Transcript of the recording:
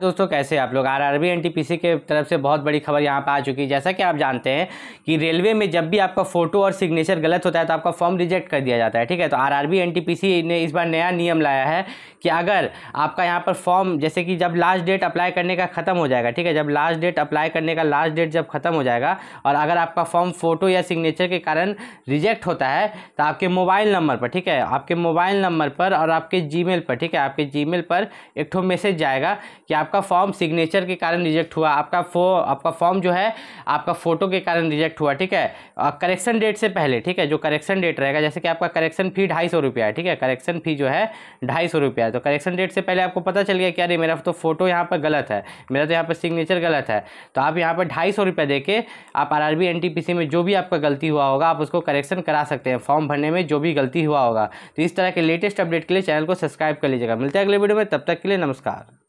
दोस्तों कैसे आप लोग R R B N T P C के तरफ से बहुत बड़ी खबर यहाँ पर आ चुकी है जैसा कि आप जानते हैं कि रेलवे में जब भी आपका फ़ोटो और सिग्नेचर गलत होता है तो आपका फॉर्म रिजेक्ट कर दिया जाता है ठीक है तो R R B N T P C ने इस बार नया नियम लाया है कि अगर आपका यहाँ पर फॉर्म जैसे कि जब लास्ट डेट अप्लाई करने का ख़त्म हो जाएगा ठीक है जब लास्ट डेट अप्लाई करने का लास्ट डेट जब ख़त्म हो जाएगा और अगर आपका फॉर्म फ़ोटो या सिग्नेचर के कारण रिजेक्ट होता है तो आपके मोबाइल नंबर पर ठीक है आपके मोबाइल नंबर पर और आपके जी मेल पर ठीक है आपके जी मेल पर एक ठो मैसेज जाएगा कि आप आपका फॉर्म सिग्नेचर के कारण रिजेक्ट हुआ आपका फो आपका फॉर्म जो है आपका फ़ोटो के कारण रिजेक्ट हुआ ठीक है करेक्शन डेट से पहले ठीक है जो करेक्शन डेट रहेगा जैसे कि आपका करेक्शन फ़ी ढाई सौ रुपया है ठीक है करेक्शन फ़ी जो है ढाई सौ रुपया है तो करेक्शन डेट से पहले आपको पता चल गया कि अरे मेरा तो फ़ोटो यहाँ पर गलत है मेरा तो यहाँ पर सिग्नेचर गलत है तो आप यहाँ पर ढाई सौ रुपया दे के आप आर आर में जो भी आपका गलती हुआ होगा आप उसको करेक्शन करा सकते हैं फॉर्म भरने में जो भी गलती हुआ होगा तो इस तरह के लेटेस्ट अपडेट के लिए चैनल को सब्सक्राइब कर लीजिएगा मिलते हैं अगले वीडियो में तब तक के लिए नमस्कार